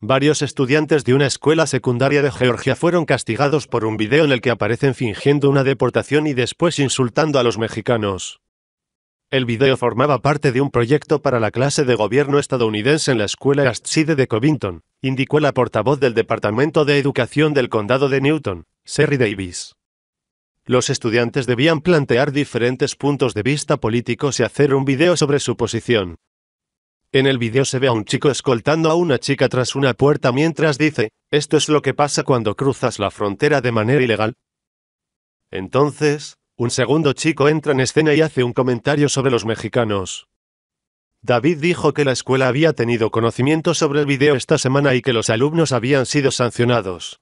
Varios estudiantes de una escuela secundaria de Georgia fueron castigados por un video en el que aparecen fingiendo una deportación y después insultando a los mexicanos. El video formaba parte de un proyecto para la clase de gobierno estadounidense en la escuela Astside de Covington, indicó la portavoz del Departamento de Educación del Condado de Newton, Sherry Davis. Los estudiantes debían plantear diferentes puntos de vista políticos y hacer un video sobre su posición, en el video se ve a un chico escoltando a una chica tras una puerta mientras dice, esto es lo que pasa cuando cruzas la frontera de manera ilegal. Entonces, un segundo chico entra en escena y hace un comentario sobre los mexicanos. David dijo que la escuela había tenido conocimiento sobre el video esta semana y que los alumnos habían sido sancionados.